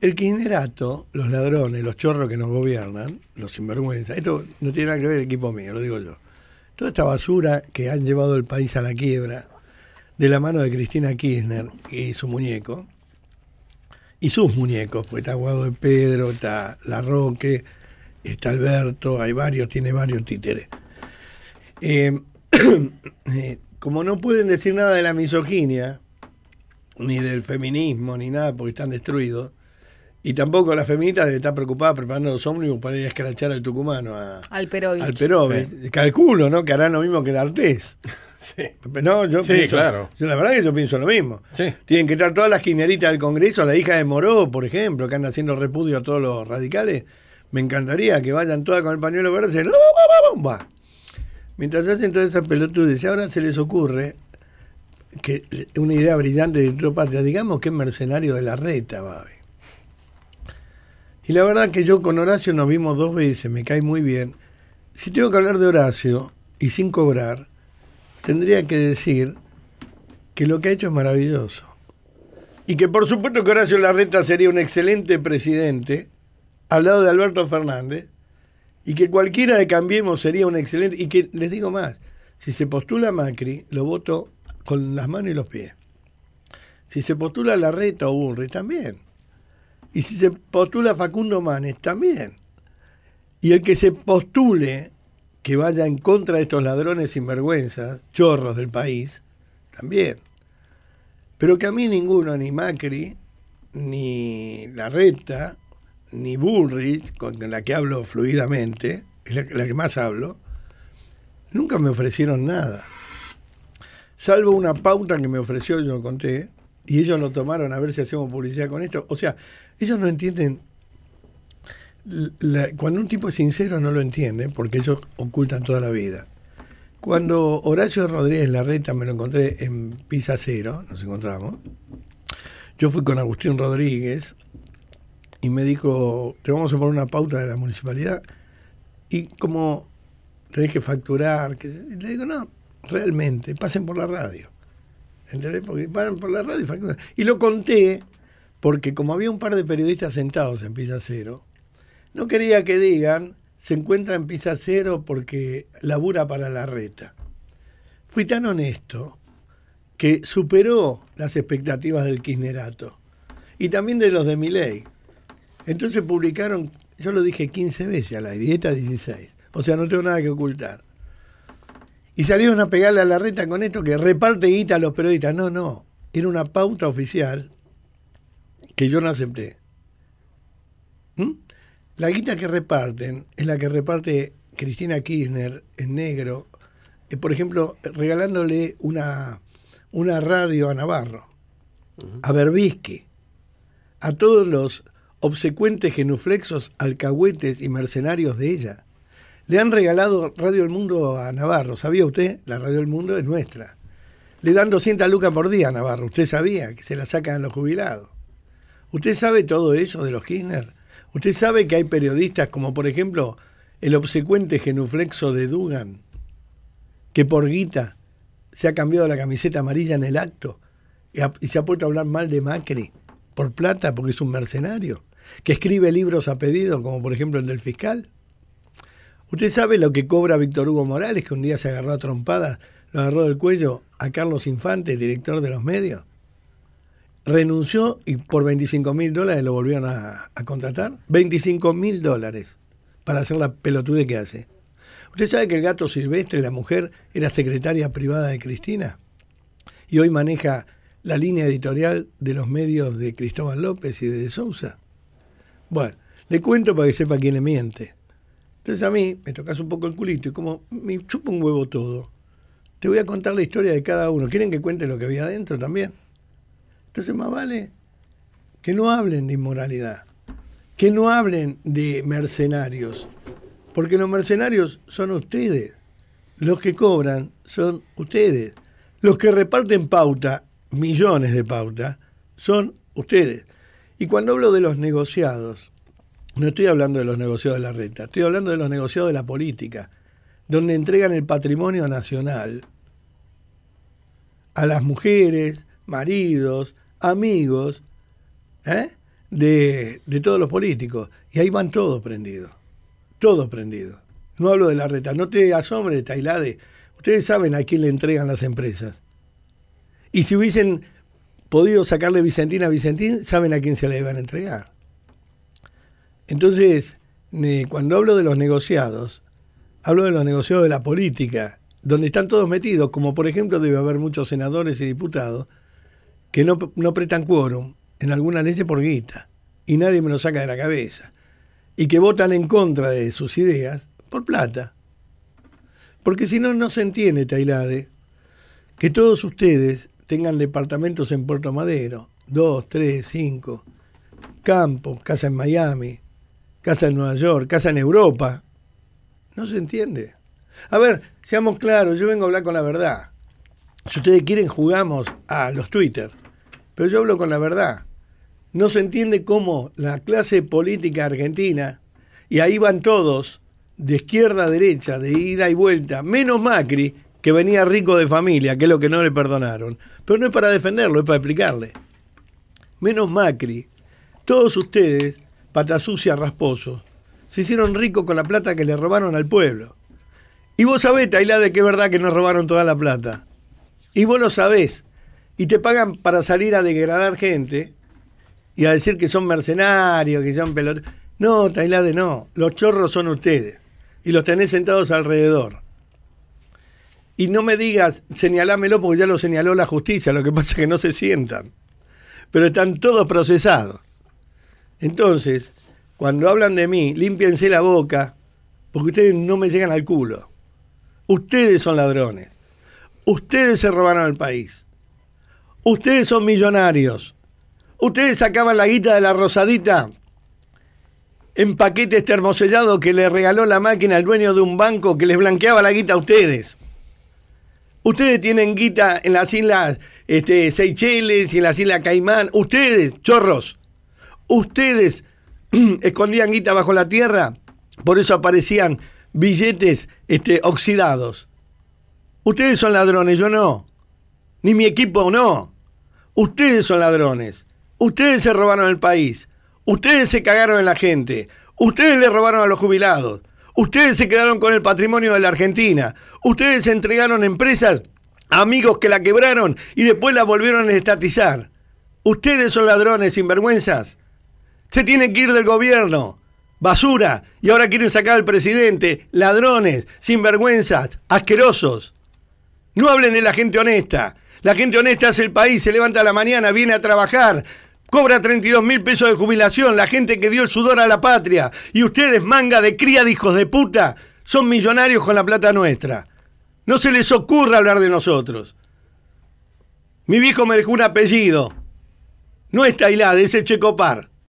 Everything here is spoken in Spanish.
El kirchnerato, los ladrones, los chorros que nos gobiernan, los sinvergüenzas, esto no tiene nada que ver el equipo mío, lo digo yo. Toda esta basura que han llevado el país a la quiebra, de la mano de Cristina Kirchner y su muñeco, y sus muñecos, porque está Guado de Pedro, está la roque está Alberto, hay varios, tiene varios títeres. Eh, eh, como no pueden decir nada de la misoginia, ni del feminismo, ni nada, porque están destruidos, y tampoco las debe estar preocupada preparando los ómnibus para ir a escrachar al tucumano. al Perovich. Al Calculo, ¿no? Que harán lo mismo que D'Artés. Sí. No, yo sí, claro. la verdad es que yo pienso lo mismo. Tienen que estar todas las quineritas del Congreso, la hija de Moró, por ejemplo, que anda haciendo repudio a todos los radicales. Me encantaría que vayan todas con el pañuelo verde. ¡Bomba! Mientras hacen todas esas pelotudes, y ahora se les ocurre que una idea brillante de patria, digamos que es mercenario de la reta, baby. Y la verdad que yo con Horacio nos vimos dos veces, me cae muy bien. Si tengo que hablar de Horacio y sin cobrar, tendría que decir que lo que ha hecho es maravilloso. Y que por supuesto que Horacio Larreta sería un excelente presidente al lado de Alberto Fernández y que cualquiera de Cambiemos sería un excelente... Y que, les digo más, si se postula Macri, lo voto con las manos y los pies. Si se postula Larreta o Burri, también. Y si se postula Facundo Manes, también. Y el que se postule que vaya en contra de estos ladrones sinvergüenzas, chorros del país, también. Pero que a mí ninguno, ni Macri, ni Larreta, ni Bullrich, con la que hablo fluidamente, es la, que más hablo, nunca me ofrecieron nada. Salvo una pauta que me ofreció, yo lo conté, y ellos lo tomaron a ver si hacemos publicidad con esto. O sea, ellos no entienden. cuando un tipo es sincero no lo entiende, porque ellos ocultan toda la vida. Cuando Horacio Rodríguez Larreta me lo encontré en Pisa Cero, nos encontramos, yo fui con Agustín Rodríguez y me dijo, te vamos a poner una pauta de la municipalidad y como tenés que facturar, que... le digo, no, realmente, pasen por la radio. ¿Entendés? Porque van por la radio y lo conté porque como había un par de periodistas sentados en Pisa Cero, no quería que digan, se encuentra en Pisa Cero porque labura para la reta. Fui tan honesto que superó las expectativas del Kirchnerato y también de los de Miley. Entonces publicaron, yo lo dije 15 veces a la dieta 16, o sea, no tengo nada que ocultar. Y salieron a pegarle a la reta con esto que reparte guita a los periodistas. No, no. Era una pauta oficial que yo no acepté. ¿Mm? La guita que reparten es la que reparte Cristina Kirchner en negro, eh, por ejemplo, regalándole una, una radio a Navarro, a Berbisky, a todos los obsecuentes genuflexos, alcahuetes y mercenarios de ella. Le han regalado Radio El Mundo a Navarro, ¿sabía usted? La Radio El Mundo es nuestra. Le dan 200 lucas por día a Navarro, usted sabía que se la sacan a los jubilados. ¿Usted sabe todo eso de los Kirchner? ¿Usted sabe que hay periodistas como por ejemplo el obsecuente genuflexo de Dugan, que por guita se ha cambiado la camiseta amarilla en el acto y se ha puesto a hablar mal de Macri por plata porque es un mercenario, que escribe libros a pedido como por ejemplo el del fiscal? Usted sabe lo que cobra Víctor Hugo Morales, que un día se agarró a trompadas, lo agarró del cuello a Carlos Infante, director de los medios. Renunció y por 25 mil dólares lo volvieron a, contratar. 25 mil dólares para hacer la pelotude que hace. Usted sabe que el gato silvestre, la mujer, era secretaria privada de Cristina y hoy maneja la línea editorial de los medios de Cristóbal López y de, de Sousa. Bueno, le cuento para que sepa quién le miente. Entonces a mí me tocas un poco el culito y como me chupa un huevo todo, te voy a contar la historia de cada uno. ¿Quieren que cuente lo que había adentro también? Entonces más vale que no hablen de inmoralidad, que no hablen de mercenarios, porque los mercenarios son ustedes, los que cobran son ustedes, los que reparten pauta, millones de pauta, son ustedes. Y cuando hablo de los negociados, no estoy hablando de los negocios de la renta, estoy hablando de los negocios de la política, donde entregan el patrimonio nacional a las mujeres, maridos, amigos ¿eh? de, todos los políticos. Y ahí van todos prendidos, todos prendidos. No hablo de la reta, no te asombres, Tailade. Ustedes saben a quién le entregan las empresas. Y si hubiesen podido sacarle Vicentín a Vicentín, saben a quién se le iban a entregar. Entonces, cuando hablo de los negociados, hablo de los negociados de la política, donde están todos metidos, como por ejemplo debe haber muchos senadores y diputados que no, no prestan quórum en alguna ley por guita, y nadie me lo saca de la cabeza, y que votan en contra de sus ideas por plata. Porque si no, no se entiende, Tailade, que todos ustedes tengan departamentos en Puerto Madero, dos, tres, cinco, campo, casa en Miami, casa en Nueva York, casa en Europa. No se entiende. A ver, seamos claros, yo vengo a hablar con la verdad. Si ustedes quieren, jugamos a los Twitter. Pero yo hablo con la verdad. No se entiende cómo la clase política argentina, y ahí van todos, de izquierda a derecha, de ida y vuelta, menos Macri, que venía rico de familia, que es lo que no le perdonaron. Pero no es para defenderlo, es para explicarle. Menos Macri. Todos ustedes sucia, rasposo. se hicieron ricos con la plata que le robaron al pueblo. Y vos sabés, Tailade, de que es verdad que nos robaron toda la plata. Y vos lo sabés. Y te pagan para salir a degradar gente y a decir que son mercenarios, que son pelotas. No, Tailade, no. Los chorros son ustedes. Y los tenés sentados alrededor. Y no me digas, señalámelo porque ya lo señaló la justicia. Lo que pasa es que no se sientan. Pero están todos procesados. Entonces, cuando hablan de mí, límpiense la boca, porque ustedes no me llegan al culo. Ustedes son ladrones. Ustedes se robaron el país. Ustedes son millonarios. Ustedes sacaban la guita de la rosadita en paquetes termosellados que le regaló la máquina al dueño de un banco que les blanqueaba la guita a ustedes. Ustedes tienen guita en las islas este, Seychelles y en las islas Caimán. Ustedes, chorros ustedes escondían guita bajo la tierra, por eso aparecían billetes este, oxidados. Ustedes son ladrones, yo no. Ni mi equipo no. Ustedes son ladrones. Ustedes se robaron el país. Ustedes se cagaron en la gente. Ustedes le robaron a los jubilados. Ustedes se quedaron con el patrimonio de la Argentina. Ustedes entregaron empresas a amigos que la quebraron y después la volvieron a estatizar. Ustedes son ladrones, sinvergüenzas. Se tiene que ir del gobierno. Basura. Y ahora quieren sacar al presidente. Ladrones, sinvergüenzas, asquerosos. No hablen de la gente honesta. La gente honesta hace el país, se levanta a la mañana, viene a trabajar, cobra 32 mil pesos de jubilación, la gente que dio el sudor a la patria. Y ustedes, manga de cría de hijos de puta, son millonarios con la plata nuestra. No se les ocurra hablar de nosotros. Mi viejo me dejó un apellido. No es Tailade, es Checopar.